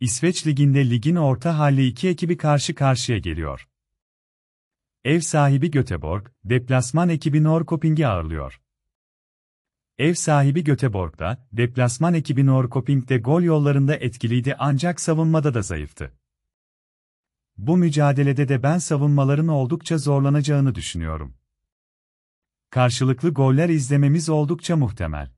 İsveç Ligi'nde ligin orta halli iki ekibi karşı karşıya geliyor. Ev sahibi Göteborg, deplasman ekibi Norrköping'i ağırlıyor. Ev sahibi Göteborg'da, deplasman ekibi Norrköping'de gol yollarında etkiliydi ancak savunmada da zayıftı. Bu mücadelede de ben savunmaların oldukça zorlanacağını düşünüyorum. Karşılıklı goller izlememiz oldukça muhtemel.